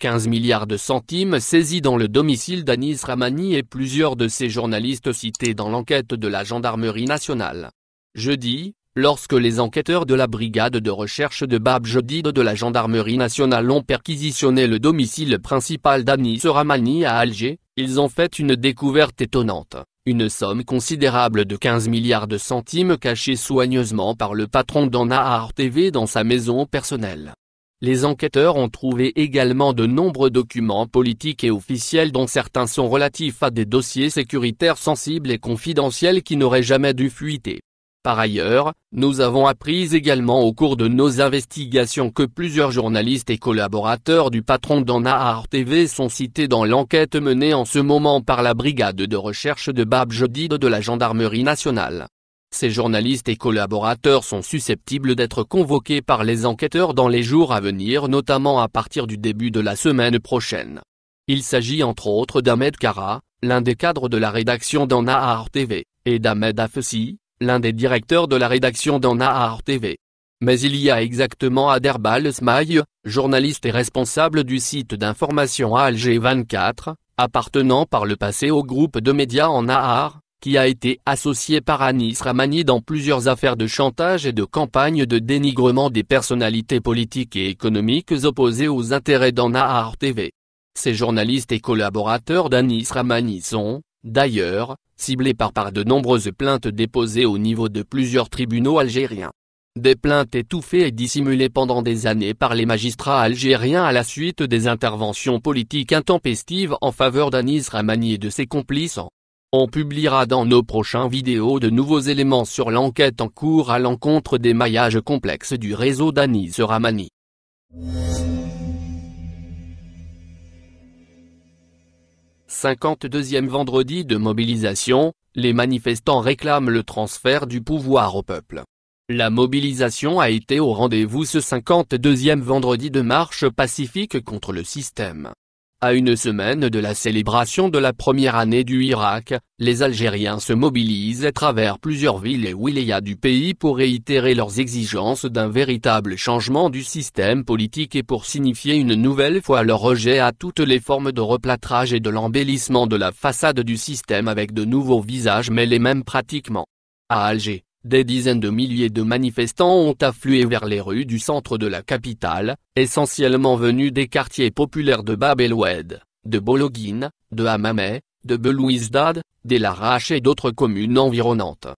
15 milliards de centimes saisis dans le domicile d'Anis Ramani et plusieurs de ses journalistes cités dans l'enquête de la gendarmerie nationale. Jeudi, lorsque les enquêteurs de la brigade de recherche de Bab Jodid de la gendarmerie nationale ont perquisitionné le domicile principal d'Anis Ramani à Alger, ils ont fait une découverte étonnante. Une somme considérable de 15 milliards de centimes cachée soigneusement par le patron d'Anahar TV dans sa maison personnelle. Les enquêteurs ont trouvé également de nombreux documents politiques et officiels dont certains sont relatifs à des dossiers sécuritaires sensibles et confidentiels qui n'auraient jamais dû fuiter. Par ailleurs, nous avons appris également au cours de nos investigations que plusieurs journalistes et collaborateurs du patron d'Anna TV sont cités dans l'enquête menée en ce moment par la brigade de recherche de Bab-Jodid de la gendarmerie nationale. Ces journalistes et collaborateurs sont susceptibles d'être convoqués par les enquêteurs dans les jours à venir notamment à partir du début de la semaine prochaine. Il s'agit entre autres d'Ahmed Kara, l'un des cadres de la rédaction d'Anahar TV, et d'Ahmed Afsi, l'un des directeurs de la rédaction d'Anahar TV. Mais il y a exactement Aderbal Smaï, journaliste et responsable du site d'information Alger 24, appartenant par le passé au groupe de médias en Ahar, qui a été associé par Anis Ramani dans plusieurs affaires de chantage et de campagne de dénigrement des personnalités politiques et économiques opposées aux intérêts d'Anahar TV. Ces journalistes et collaborateurs d'Anis Ramani sont, d'ailleurs, ciblés par, par de nombreuses plaintes déposées au niveau de plusieurs tribunaux algériens. Des plaintes étouffées et dissimulées pendant des années par les magistrats algériens à la suite des interventions politiques intempestives en faveur d'Anis Ramani et de ses complices. On publiera dans nos prochains vidéos de nouveaux éléments sur l'enquête en cours à l'encontre des maillages complexes du réseau d'Anis Ramani. « 52e vendredi de mobilisation, les manifestants réclament le transfert du pouvoir au peuple. La mobilisation a été au rendez-vous ce 52e vendredi de marche pacifique contre le système. À une semaine de la célébration de la première année du Irak, les Algériens se mobilisent à travers plusieurs villes et wilayas du pays pour réitérer leurs exigences d'un véritable changement du système politique et pour signifier une nouvelle fois leur rejet à toutes les formes de replâtrage et de l'embellissement de la façade du système avec de nouveaux visages mais les mêmes pratiquement. À Alger, des dizaines de milliers de manifestants ont afflué vers les rues du centre de la capitale, essentiellement venus des quartiers populaires de Bab el Oued, de Bologhine, de Hamamé, de Belouizdad, des et d'autres communes environnantes.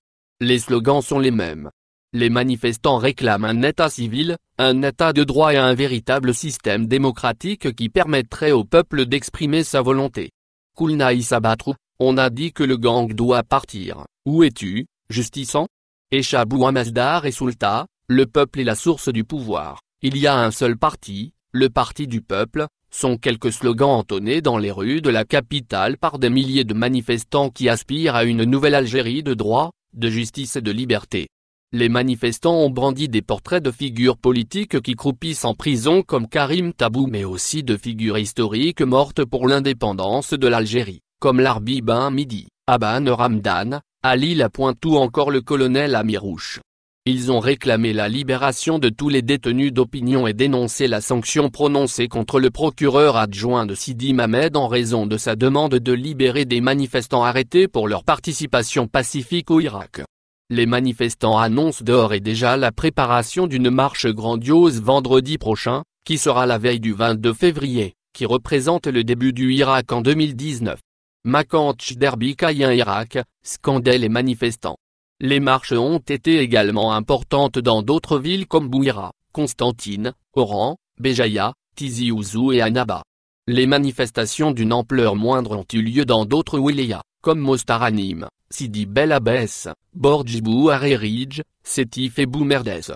Les slogans sont les mêmes. Les manifestants réclament un état civil, un état de droit et un véritable système démocratique qui permettrait au peuple d'exprimer sa volonté. Kulnaï Sabatrou, on a dit que le gang doit partir. Où es-tu, Justissant Échabou Amasdar et Sulta, le peuple est la source du pouvoir. Il y a un seul parti, le parti du peuple, sont quelques slogans entonnés dans les rues de la capitale par des milliers de manifestants qui aspirent à une nouvelle Algérie de droit, de justice et de liberté. Les manifestants ont brandi des portraits de figures politiques qui croupissent en prison comme Karim Tabou mais aussi de figures historiques mortes pour l'indépendance de l'Algérie, comme l'Arbi Ben Midi, Aban Ramdan, Ali ou encore le colonel Amirouche. Ils ont réclamé la libération de tous les détenus d'opinion et dénoncé la sanction prononcée contre le procureur adjoint de Sidi Mamed en raison de sa demande de libérer des manifestants arrêtés pour leur participation pacifique au Irak. Les manifestants annoncent d'ores et déjà la préparation d'une marche grandiose vendredi prochain, qui sera la veille du 22 février, qui représente le début du Irak en 2019. Makanch Derby Kayin Irak, scandales et manifestants. Les marches ont été également importantes dans d'autres villes comme Bouira, Constantine, Oran, Béjaïa, Tizi Ouzou et Annaba. Les manifestations d'une ampleur moindre ont eu lieu dans d'autres wilayas, comme Mostaranim, Sidi Bel Abbès, Borjibou Arreridj, Sétif et Boumerdès.